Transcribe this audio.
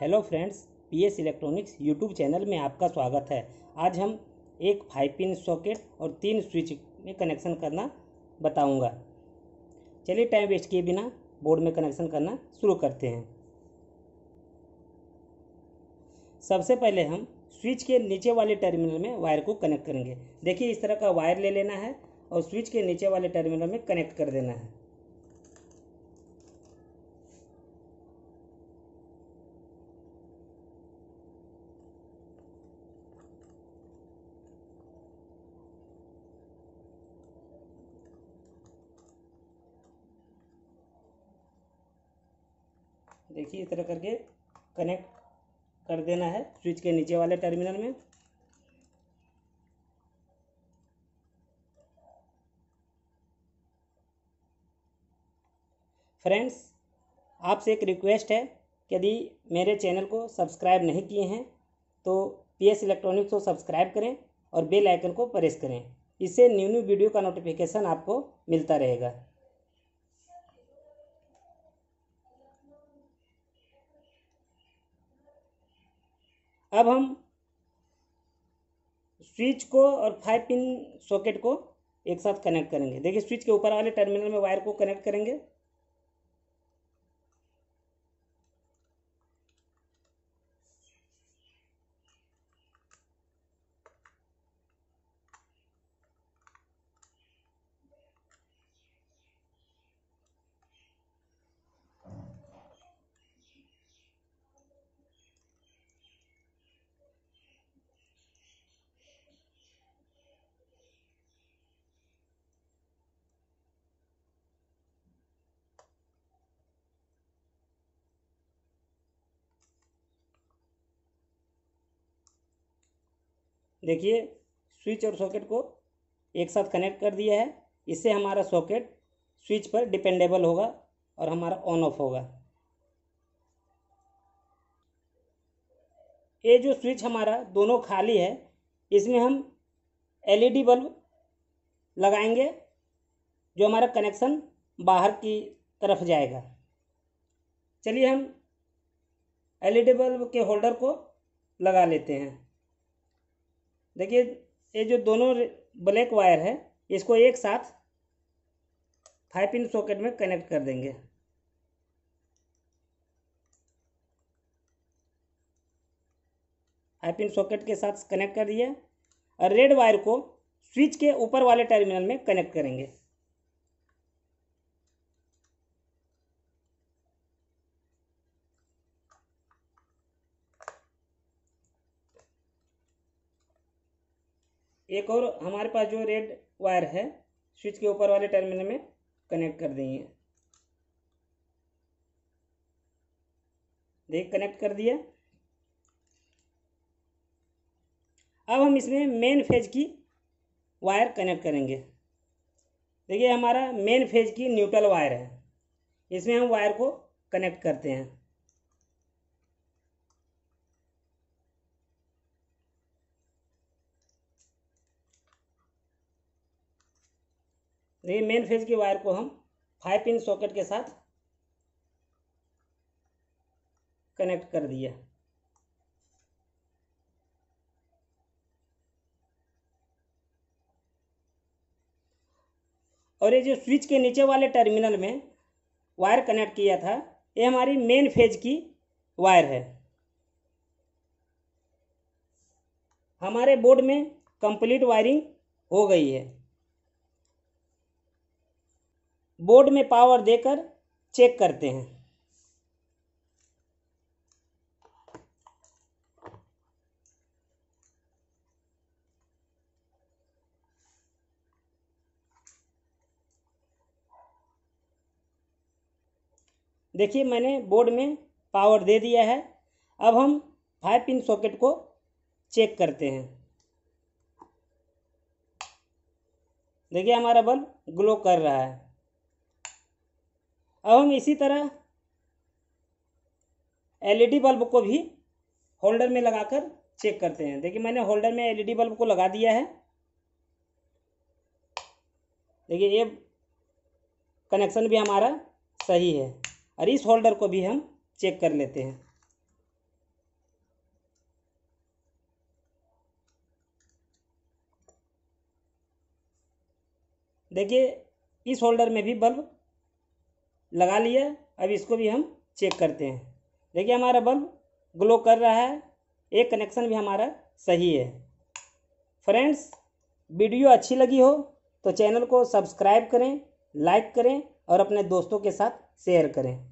hello friends P S electronics YouTube channel में आपका स्वागत है आज हम एक फाइव पिन सॉकेट और तीन स्विच में कनेक्शन करना बताऊंगा चलिए टाइम वेस्ट किए बिना बोर्ड में कनेक्शन करना शुरू करते हैं सबसे पहले हम स्विच के नीचे वाले टर्मिनल में वायर को कनेक्ट करेंगे देखिए इस तरह का वायर ले लेना है और स्विच के नीचे वाले टर्मिनल में कनेक्ट कर देना है देखिए इस तरह करके कनेक्ट कर देना है स्विच के नीचे वाले टर्मिनल में फ्रेंड्स आपसे एक रिक्वेस्ट है यदि मेरे चैनल को सब्सक्राइब नहीं किए हैं तो पी एस इलेक्ट्रॉनिक्स को सब्सक्राइब करें और बेल आइकन को प्रेस करें इससे न्यू न्यू वीडियो का नोटिफिकेशन आपको मिलता रहेगा अब हम स्विच को और फाइव पिन सॉकेट को एक साथ कनेक्ट करेंगे देखिए स्विच के ऊपर वाले टर्मिनल में वायर को कनेक्ट करेंगे देखिए स्विच और सॉकेट को एक साथ कनेक्ट कर दिया है इससे हमारा सॉकेट स्विच पर डिपेंडेबल होगा और हमारा ऑन ऑफ होगा ये जो स्विच हमारा दोनों खाली है इसमें हम एलईडी बल्ब लगाएंगे जो हमारा कनेक्शन बाहर की तरफ जाएगा चलिए हम एलईडी बल्ब के होल्डर को लगा लेते हैं देखिए ये जो दोनों ब्लैक वायर है इसको एक साथ फाइव पिन सॉकेट में कनेक्ट कर देंगे फाइव पिन सॉकेट के साथ कनेक्ट कर दिया और रेड वायर को स्विच के ऊपर वाले टर्मिनल में कनेक्ट करेंगे एक और हमारे पास जो रेड वायर है स्विच के ऊपर वाले टर्मिनल में कनेक्ट कर देंगे देख कनेक्ट कर दिया अब हम इसमें मेन फेज की वायर कनेक्ट करेंगे देखिए हमारा मेन फेज की न्यूट्रल वायर है इसमें हम वायर को कनेक्ट करते हैं तो ये मेन फेज की वायर को हम फाइव पिन सॉकेट के साथ कनेक्ट कर दिया और ये जो स्विच के नीचे वाले टर्मिनल में वायर कनेक्ट किया था ये हमारी मेन फेज की वायर है हमारे बोर्ड में कंप्लीट वायरिंग हो गई है बोर्ड में पावर देकर चेक करते हैं देखिए मैंने बोर्ड में पावर दे दिया है अब हम फाइव पिन सॉकेट को चेक करते हैं देखिए हमारा बल्ब ग्लो कर रहा है अब हम इसी तरह एलईडी बल्ब e को भी होल्डर में लगाकर चेक करते हैं देखिए मैंने होल्डर में एलईडी बल्ब e को लगा दिया है देखिए ये कनेक्शन भी हमारा सही है और इस होल्डर को भी हम चेक कर लेते हैं देखिए इस होल्डर में भी बल्ब लगा लिया अब इसको भी हम चेक करते हैं देखिए हमारा बल्ब ग्लो कर रहा है एक कनेक्शन भी हमारा सही है फ्रेंड्स वीडियो अच्छी लगी हो तो चैनल को सब्सक्राइब करें लाइक करें और अपने दोस्तों के साथ शेयर करें